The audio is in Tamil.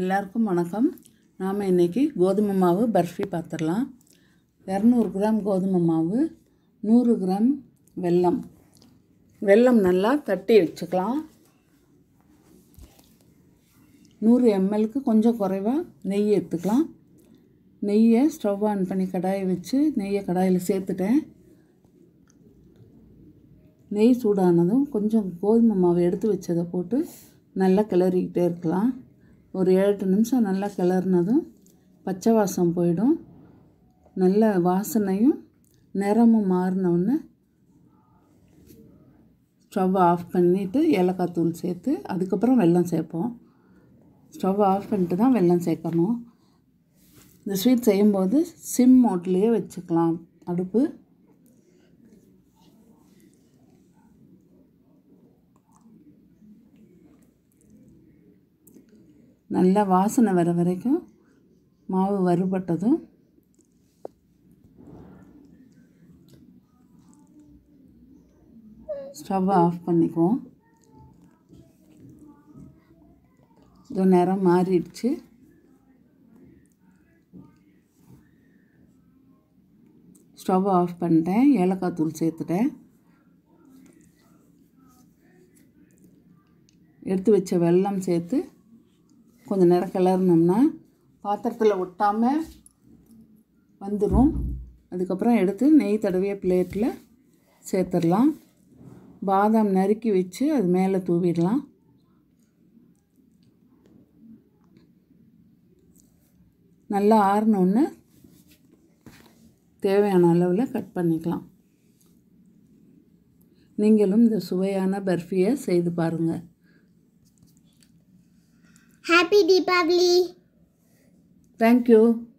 எல்லாருக்கும் வணக்கம் நாம் இன்றைக்கி கோதுமை மாவு பர்ஃபி பார்த்துடலாம் இரநூறு கிராம் கோதுமை மாவு நூறு கிராம் வெல்லம் வெல்லம் நல்லா தட்டி வச்சுக்கலாம் நூறு எம்எல்க்கு கொஞ்சம் குறைவாக நெய் எடுத்துக்கலாம் நெய்யை ஸ்டவ் ஆன் பண்ணி கடாயை வச்சு நெய்யை கடாயில் சேர்த்துட்டேன் நெய் சூடானதும் கொஞ்சம் கோதுமை மாவு எடுத்து வச்சதை போட்டு நல்லா கிளறிக்கிட்டே இருக்கலாம் ஒரு ஏழு நிமிஷம் நல்லா கிளறினதும் பச்சை வாசம் போயிடும் நல்ல வாசனையும் நிறமும் மாறினவுடனே ஸ்டவ்வை ஆஃப் பண்ணிவிட்டு ஏலக்காய் தூள் சேர்த்து அதுக்கப்புறம் வெல்லம் சேர்ப்போம் ஸ்டவ் ஆஃப் பண்ணிட்டு தான் வெள்ளம் சேர்க்கணும் இந்த ஸ்வீட் செய்யும்போது சிம் மோட்லேயே வச்சுக்கலாம் அடுப்பு நல்லா வாசனை வர வரைக்கும் மாவு வறுபட்டதும் ஸ்டவ்வை ஆஃப் பண்ணிக்குவோம் இதோ நேரம் மாறிடுச்சு ஸ்டவ் ஆஃப் பண்ணிட்டேன் ஏலக்காய் தூள் சேர்த்துட்டேன் எடுத்து வச்ச வெல்லம் சேர்த்து கொஞ்சம் நேரம் கிளறினோம்னா பாத்திரத்தில் ஒட்டாமல் வந்துடும் அதுக்கப்புறம் எடுத்து நெய் தடவிய பிளேட்டில் சேர்த்துடலாம் பாதாம் நறுக்கி வச்சு அது மேலே தூவிடலாம் நல்லா ஆறினோன்னு தேவையான அளவில் கட் பண்ணிக்கலாம் நீங்களும் இந்த சுவையான பர்ஃபியை செய்து பாருங்கள் Happy Deepavali. Thank you.